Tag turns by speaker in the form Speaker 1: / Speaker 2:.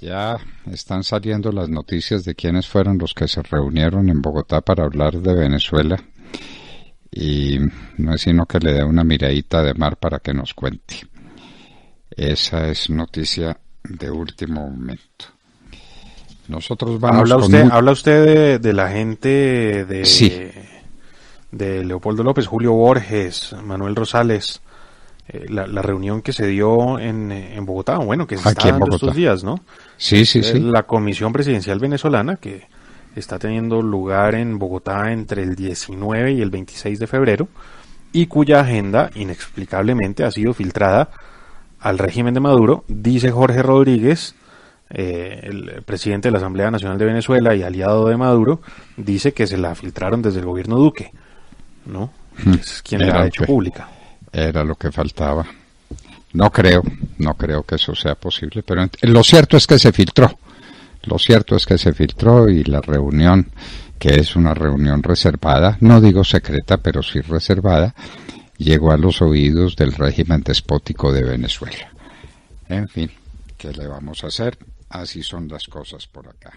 Speaker 1: Ya están saliendo las noticias de quiénes fueron los que se reunieron en Bogotá para hablar de Venezuela y no es sino que le dé una miradita de mar para que nos cuente. Esa es noticia de último momento.
Speaker 2: Nosotros vamos habla usted, habla usted de, la gente de de Leopoldo López, Julio Borges, Manuel Rosales. Eh, la, reunión que se dio en, Bogotá, bueno, que se está dando estos días, ¿no? Sí, sí, sí. La Comisión Presidencial Venezolana, que está teniendo lugar en Bogotá entre el 19 y el 26 de febrero, y cuya agenda inexplicablemente ha sido filtrada al régimen de Maduro, dice Jorge Rodríguez, eh, el presidente de la Asamblea Nacional de Venezuela y aliado de Maduro, dice que se la filtraron desde el gobierno Duque, ¿no? Hmm. es quien la ha hecho pública.
Speaker 1: Era lo que faltaba. No creo, no creo que eso sea posible, pero lo cierto es que se filtró. Lo cierto es que se filtró y la reunión, que es una reunión reservada, no digo secreta, pero sí reservada, llegó a los oídos del régimen despótico de Venezuela. En fin, ¿qué le vamos a hacer? Así son las cosas por acá.